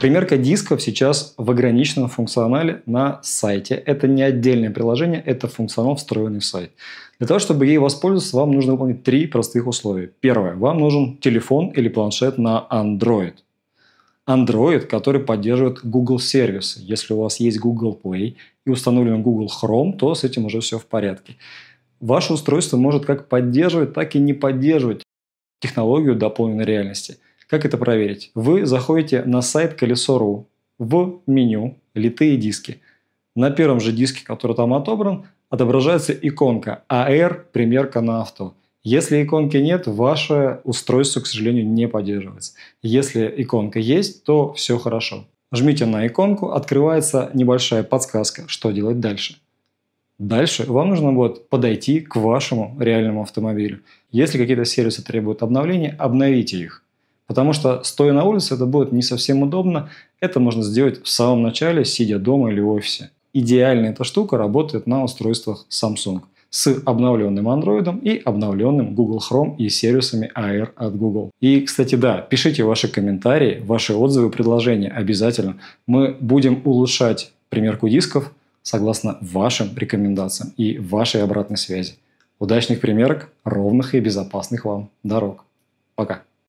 Примерка дисков сейчас в ограниченном функционале на сайте. Это не отдельное приложение, это функционал, встроенный в сайт. Для того, чтобы ей воспользоваться, вам нужно выполнить три простых условия. Первое. Вам нужен телефон или планшет на Android. Android, который поддерживает Google сервисы. Если у вас есть Google Play и установлен Google Chrome, то с этим уже все в порядке. Ваше устройство может как поддерживать, так и не поддерживать технологию дополненной реальности – как это проверить? Вы заходите на сайт Колесо.ру в меню «Литые диски». На первом же диске, который там отобран, отображается иконка AR «А «Примерка на авто». Если иконки нет, ваше устройство, к сожалению, не поддерживается. Если иконка есть, то все хорошо. Жмите на иконку, открывается небольшая подсказка, что делать дальше. Дальше вам нужно будет подойти к вашему реальному автомобилю. Если какие-то сервисы требуют обновления, обновите их. Потому что стоя на улице это будет не совсем удобно. Это можно сделать в самом начале, сидя дома или в офисе. Идеальная эта штука работает на устройствах Samsung с обновленным Android и обновленным Google Chrome и сервисами AR от Google. И, кстати, да, пишите ваши комментарии, ваши отзывы, предложения обязательно. Мы будем улучшать примерку дисков согласно вашим рекомендациям и вашей обратной связи. Удачных примерок, ровных и безопасных вам дорог. Пока.